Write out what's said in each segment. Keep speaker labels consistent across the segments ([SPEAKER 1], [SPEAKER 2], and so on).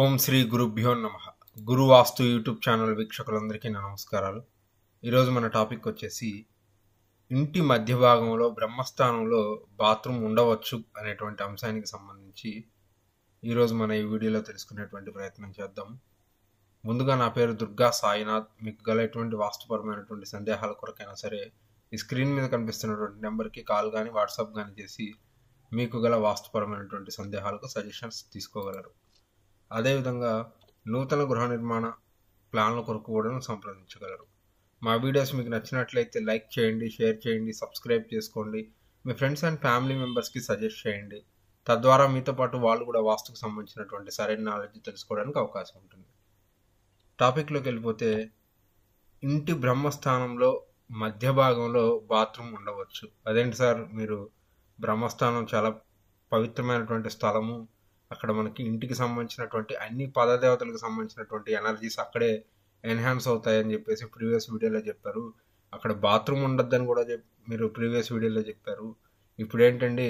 [SPEAKER 1] ఓం శ్రీ గురుభ్యో నమ వాస్తు YouTube channel వీక్షకులందరికీ నా నమస్కారాలు ఈరోజు మన టాపిక్ వచ్చేసి ఇంటి మధ్య భాగంలో బ్రహ్మస్థానంలో బాత్రూమ్ ఉండవచ్చు అనేటువంటి అంశానికి సంబంధించి ఈరోజు మన ఈ వీడియోలో తెలుసుకునేటువంటి ప్రయత్నం చేద్దాం ముందుగా నా పేరు దుర్గా సాయినాథ్ మీకు గల ఎటువంటి వాస్తుపరమైనటువంటి సందేహాల కొరకైనా సరే ఈ స్క్రీన్ మీద కనిపిస్తున్నటువంటి నెంబర్కి కాల్ కానీ వాట్సాప్ కానీ చేసి మీకు గల వాస్తుపరమైనటువంటి సందేహాలకు సజెషన్స్ తీసుకోగలరు అదేవిధంగా నూతన గృహ నిర్మాణ ప్లాన్ల కొరకు కూడా సంప్రదించగలరు మా వీడియోస్ మీకు నచ్చినట్లయితే లైక్ చేయండి షేర్ చేయండి సబ్స్క్రైబ్ చేసుకోండి మీ ఫ్రెండ్స్ అండ్ ఫ్యామిలీ మెంబర్స్కి సజెస్ట్ చేయండి తద్వారా మీతో పాటు వాళ్ళు కూడా వాస్తుకు సంబంధించినటువంటి సరైన నాలెడ్జ్ తెలుసుకోవడానికి అవకాశం ఉంటుంది టాపిక్లోకి వెళ్ళిపోతే ఇంటి బ్రహ్మస్థానంలో మధ్య భాగంలో బాత్రూమ్ ఉండవచ్చు అదేంటి సార్ మీరు బ్రహ్మస్థానం చాలా పవిత్రమైనటువంటి స్థలము అక్కడ మనకి ఇంటికి సంబంధించినటువంటి అన్ని పదదేవతలకు సంబంధించినటువంటి ఎనర్జీస్ అక్కడే ఎన్హాన్స్ అవుతాయని చెప్పేసి ప్రీవియస్ వీడియోలో చెప్పారు అక్కడ బాత్రూమ్ ఉండొద్దని కూడా చెప్ మీరు ప్రీవియస్ వీడియోలో చెప్పారు ఇప్పుడు ఏంటండి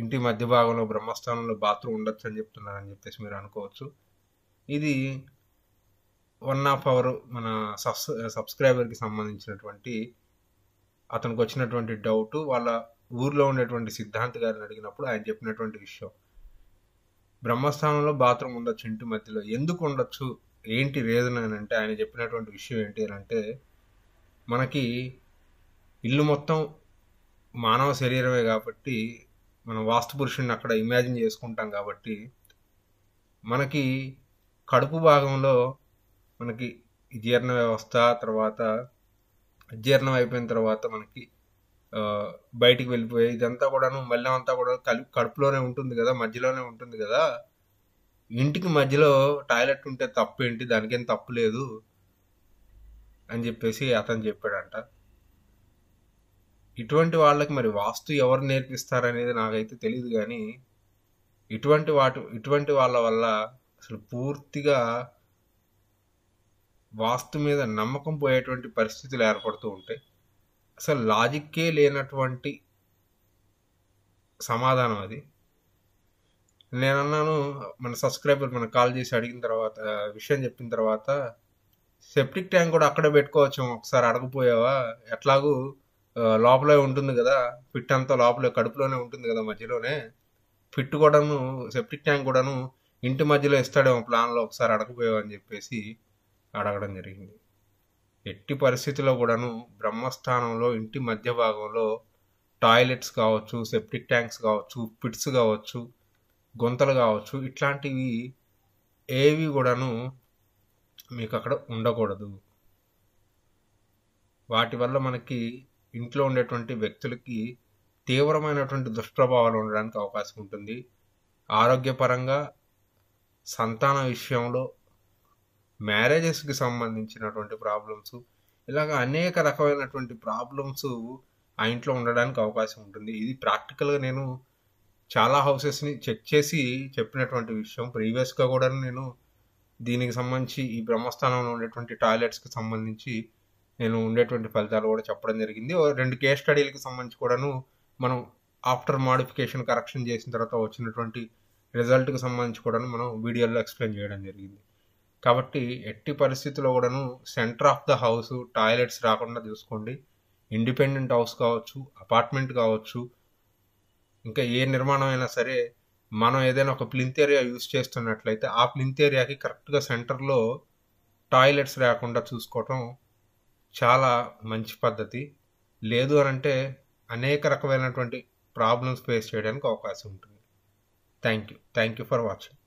[SPEAKER 1] ఇంటి మధ్య భాగంలో బ్రహ్మస్థానంలో బాత్రూమ్ ఉండొచ్చు అని చెప్తున్నారని చెప్పేసి మీరు అనుకోవచ్చు ఇది వన్ ఆఫ్ అవర్ మన సబ్స్ సబ్స్క్రైబర్కి సంబంధించినటువంటి అతనికి వచ్చినటువంటి డౌట్ వాళ్ళ ఊర్లో ఉండేటువంటి సిద్ధాంత్ గారిని అడిగినప్పుడు ఆయన చెప్పినటువంటి విషయం బ్రహ్మస్థానంలో బాత్రూమ్ ఉండొచ్చు ఇంటి మధ్యలో ఎందుకు ఉండొచ్చు ఏంటి రీజన్ అని అంటే ఆయన చెప్పినటువంటి విషయం ఏంటి అని అంటే మనకి ఇల్లు మొత్తం మానవ శరీరమే కాబట్టి మనం పురుషుని అక్కడ ఇమాజిన్ చేసుకుంటాం కాబట్టి మనకి కడుపు భాగంలో మనకి జీర్ణ వ్యవస్థ తర్వాత జీర్ణం అయిపోయిన తర్వాత మనకి బయటికి వెళ్ళిపోయి ఇదంతా కూడాను మళ్ళీ అంతా కూడా కడుపులోనే ఉంటుంది కదా మధ్యలోనే ఉంటుంది కదా ఇంటికి మధ్యలో టాయిలెట్ ఉంటే తప్పు ఏంటి దానికేం తప్పు లేదు అని చెప్పేసి అతను చెప్పాడంట ఇటువంటి వాళ్ళకి మరి వాస్తు ఎవరు నేర్పిస్తారనేది నాకైతే తెలియదు కానీ ఇటువంటి వాటి ఇటువంటి వాళ్ళ వల్ల అసలు పూర్తిగా వాస్తు మీద నమ్మకం పోయేటువంటి పరిస్థితులు ఏర్పడుతూ ఉంటాయి అసలు లాజిక్కే లేనటువంటి సమాధానం అది నేను అన్నాను మన సబ్స్క్రైబర్ మన కాల్ చేసి అడిగిన తర్వాత విషయం చెప్పిన తర్వాత సెప్టిక్ ట్యాంక్ కూడా అక్కడే పెట్టుకోవచ్చు ఒకసారి అడగపోయావా ఎట్లాగూ లోపలే ఉంటుంది కదా ఫిట్ అంతా లోపలే కడుపులోనే ఉంటుంది కదా మధ్యలోనే ఫిట్ కూడాను సెప్టిక్ ట్యాంక్ కూడాను ఇంటి మధ్యలో ఇస్తాడేమో ప్లాన్లో ఒకసారి అడగపోయావు అని చెప్పేసి అడగడం జరిగింది ఎట్టి పరిస్థితిలో కూడాను బ్రహ్మస్థానంలో ఇంటి మధ్య భాగంలో టాయిలెట్స్ కావచ్చు సెప్టిక్ ట్యాంక్స్ కావచ్చు పిట్స్ కావచ్చు గుంతలు కావచ్చు ఇట్లాంటివి ఏవి కూడాను మీకు అక్కడ ఉండకూడదు వాటి వల్ల మనకి ఇంట్లో ఉండేటువంటి వ్యక్తులకి తీవ్రమైనటువంటి దుష్ప్రభావాలు ఉండడానికి అవకాశం ఉంటుంది ఆరోగ్యపరంగా సంతాన విషయంలో మ్యారేజెస్కి సంబంధించినటువంటి ప్రాబ్లమ్స్ ఇలాగ అనేక రకమైనటువంటి ప్రాబ్లమ్స్ ఆ ఇంట్లో ఉండడానికి అవకాశం ఉంటుంది ఇది ప్రాక్టికల్గా నేను చాలా హౌసెస్ని చెక్ చేసి చెప్పినటువంటి విషయం ప్రీవియస్గా కూడా నేను దీనికి సంబంధించి ఈ బ్రహ్మస్థానంలో ఉండేటువంటి టాయిలెట్స్కి సంబంధించి నేను ఉండేటువంటి ఫలితాలు కూడా చెప్పడం జరిగింది రెండు కేస్ స్టడీలకు సంబంధించి కూడాను మనం ఆఫ్టర్ మాడిఫికేషన్ కరెక్షన్ చేసిన తర్వాత వచ్చినటువంటి రిజల్ట్కి సంబంధించి కూడాను మనం వీడియోలో ఎక్స్ప్లెయిన్ చేయడం జరిగింది కాబట్టి ఎట్టి పరిస్థితుల్లో కూడాను centre of the house toilets రాకుండా చూసుకోండి ఇండిపెండెంట్ హౌస్ కావచ్చు అపార్ట్మెంట్ కావచ్చు ఇంకా ఏ నిర్మాణం అయినా సరే మనం ఏదైనా ఒక ప్లింత్ ఏరియా యూజ్ చేస్తున్నట్లయితే ఆ ప్లింత్ ఏరియాకి కరెక్ట్గా సెంటర్లో టాయిలెట్స్ రాకుండా చూసుకోవటం చాలా మంచి పద్ధతి లేదు అని అంటే అనేక రకమైనటువంటి ప్రాబ్లమ్స్ ఫేస్ చేయడానికి అవకాశం ఉంటుంది thank you thank you for watching